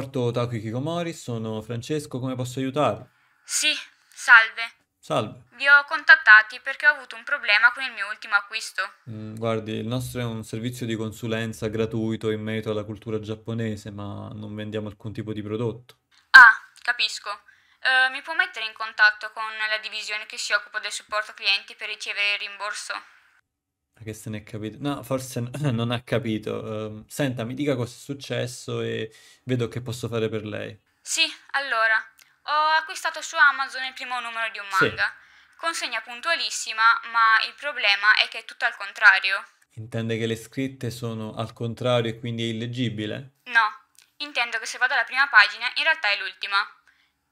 supporto Taku Kikomori, sono Francesco, come posso aiutarvi? Sì, salve. Salve. Vi ho contattati perché ho avuto un problema con il mio ultimo acquisto. Mm, guardi, il nostro è un servizio di consulenza gratuito in merito alla cultura giapponese, ma non vendiamo alcun tipo di prodotto. Ah, capisco. Uh, mi può mettere in contatto con la divisione che si occupa del supporto clienti per ricevere il rimborso? Che se ne è capito? No, forse non ha capito. Ehm, senta, mi dica cosa è successo e vedo che posso fare per lei. Sì, allora, ho acquistato su Amazon il primo numero di un Sì. manga. Consegna puntualissima, ma il problema è che è tutto al contrario. Intende che le scritte sono al contrario e quindi è illeggibile? No, intendo che se vado alla prima pagina in realtà è l'ultima.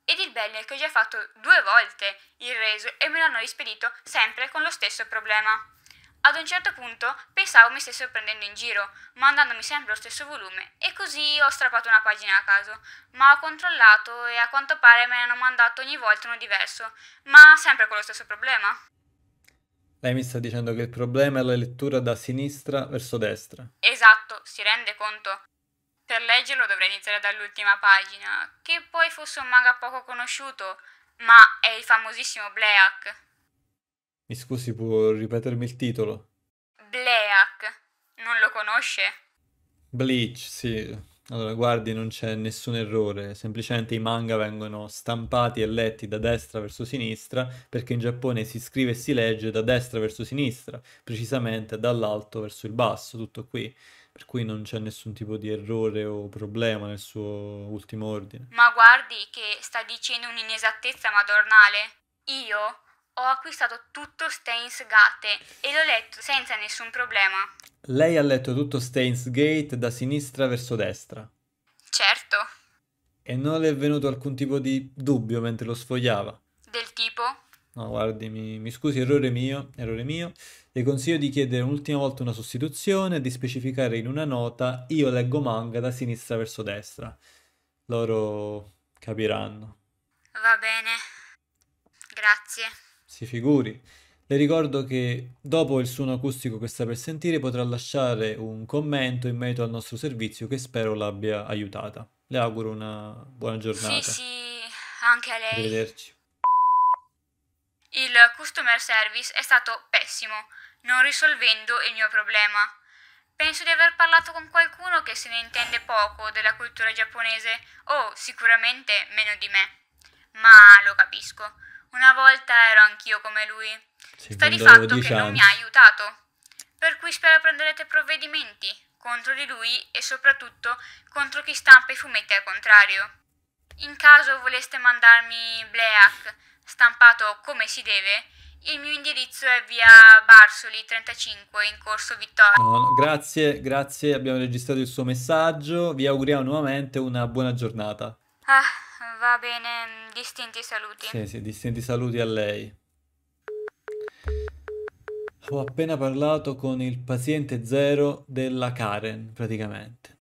Ed il bello è che ho già fatto due volte il reso e me l'hanno rispedito sempre con lo stesso problema. Ad un certo punto pensavo mi stessero prendendo in giro, mandandomi sempre lo stesso volume, e così ho strappato una pagina a caso, ma ho controllato e a quanto pare me ne hanno mandato ogni volta uno diverso, ma sempre con lo stesso problema. Lei mi sta dicendo che il problema è la lettura da sinistra verso destra. Esatto, si rende conto. Per leggerlo dovrei iniziare dall'ultima pagina, che poi fosse un manga poco conosciuto, ma è il famosissimo Bleak. Mi scusi, può ripetermi il titolo? Bleak, non lo conosce? Bleach, sì. Allora, guardi, non c'è nessun errore, semplicemente i manga vengono stampati e letti da destra verso sinistra, perché in Giappone si scrive e si legge da destra verso sinistra, precisamente dall'alto verso il basso, tutto qui. Per cui non c'è nessun tipo di errore o problema nel suo ultimo ordine. Ma guardi che sta dicendo un'inesattezza madornale. Io ho acquistato tutto Stains Gate e l'ho letto senza nessun problema. Lei ha letto tutto Stains Gate da sinistra verso destra. Certo. E non le è venuto alcun tipo di dubbio mentre lo sfogliava? Del tipo? No, guardi, mi, mi scusi, errore mio, errore mio. Le consiglio di chiedere un'ultima volta una sostituzione e di specificare in una nota io leggo manga da sinistra verso destra. Loro capiranno. Va bene. Grazie. Si figuri. Le ricordo che dopo il suono acustico che sta per sentire potrà lasciare un commento in merito al nostro servizio che spero l'abbia aiutata. Le auguro una buona giornata. Sì, sì, anche a lei. Arrivederci. Il customer service è stato pessimo, non risolvendo il mio problema. Penso di aver parlato con qualcuno che se ne intende poco della cultura giapponese, o sicuramente meno di me. Ma lo capisco. Una volta ero anch'io come lui. Secondo Sta di fatto che anni. non mi ha aiutato. Per cui spero prenderete provvedimenti contro di lui e soprattutto contro chi stampa i fumetti al contrario. In caso voleste mandarmi Bleak, stampato come si deve, il mio indirizzo è via Barsoli 35 in corso Vittorio. No, no, grazie, grazie, abbiamo registrato il suo messaggio. Vi auguriamo nuovamente una buona giornata. Ah, va bene distinti saluti. Sì, sì, distinti saluti a lei. Ho appena parlato con il paziente zero della Karen, praticamente.